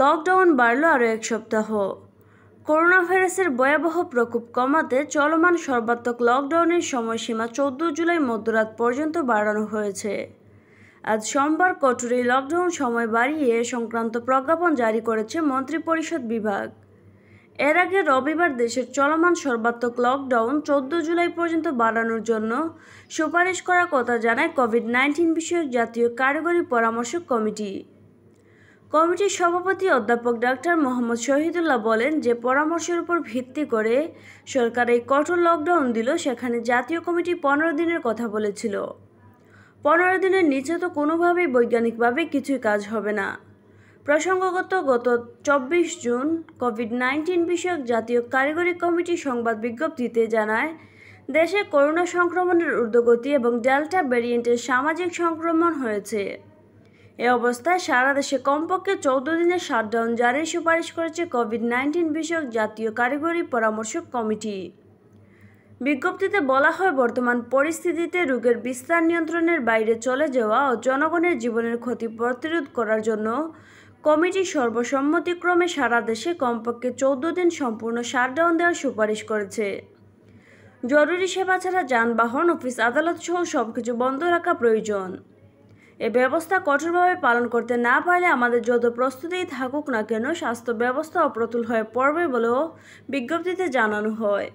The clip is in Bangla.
লকডাউন বাড়ল আরও এক সপ্তাহ করোনা ভাইরাসের ভয়াবহ প্রকোপ কমাতে চলমান সর্বাত্মক লকডাউনের সময়সীমা চোদ্দ জুলাই মধ্যরাত পর্যন্ত বাড়ানো হয়েছে আজ সোমবার কঠোরই লকডাউন সময় বাড়িয়ে সংক্রান্ত প্রজ্ঞাপন জারি করেছে মন্ত্রিপরিষদ বিভাগ এর আগে রবিবার দেশের চলমান সর্বাত্মক লকডাউন চোদ্দ জুলাই পর্যন্ত বাড়ানোর জন্য সুপারিশ করার কথা জানায় কোভিড নাইন্টিন বিষয়ক জাতীয় কারিগরি পরামর্শক কমিটি কমিটির সভাপতি অধ্যাপক ডাক্তার মোহাম্মদ শহীদুল্লাহ বলেন যে পরামর্শের উপর ভিত্তি করে সরকার এই কঠোর লকডাউন দিল সেখানে জাতীয় কমিটি পনেরো দিনের কথা বলেছিল পনেরো দিনের নিচে তো কোনোভাবেই বৈজ্ঞানিকভাবে কিছুই কাজ হবে না প্রসঙ্গগত গত চব্বিশ জুন কোভিড নাইন্টিন বিষয়ক জাতীয় কারিগরি কমিটি সংবাদ বিজ্ঞপ্তিতে জানায় দেশে করোনা সংক্রমণের ঊর্ধ্বগতি এবং ডেল্টা ভ্যারিয়েন্টের সামাজিক সংক্রমণ হয়েছে এ অবস্থায় সারা দেশে কমপক্ষে চৌদ্দ দিনের শাটডাউন জারির সুপারিশ করেছে কোভিড নাইন্টিন বিষয়ক জাতীয় কারিগরি পরামর্শক কমিটি বিজ্ঞপ্তিতে বলা হয় বর্তমান পরিস্থিতিতে রোগের বিস্তার নিয়ন্ত্রণের বাইরে চলে যাওয়া ও জনগণের জীবনের ক্ষতি প্রতিরোধ করার জন্য কমিটি সর্বসম্মতিক্রমে সারা দেশে কমপক্ষে চৌদ্দ দিন সম্পূর্ণ শাটডাউন দেওয়ার সুপারিশ করেছে জরুরি সেবা ছাড়া যানবাহন অফিস আদালত সহ সবকিছু বন্ধ রাখা প্রয়োজন এ ব্যবস্থা কঠোরভাবে পালন করতে না পারলে আমাদের যত প্রস্তুতিই থাকুক না কেন স্বাস্থ্য ব্যবস্থা অপ্রতুল হয়ে পড়বে বলেও বিজ্ঞপ্তিতে জানানো হয়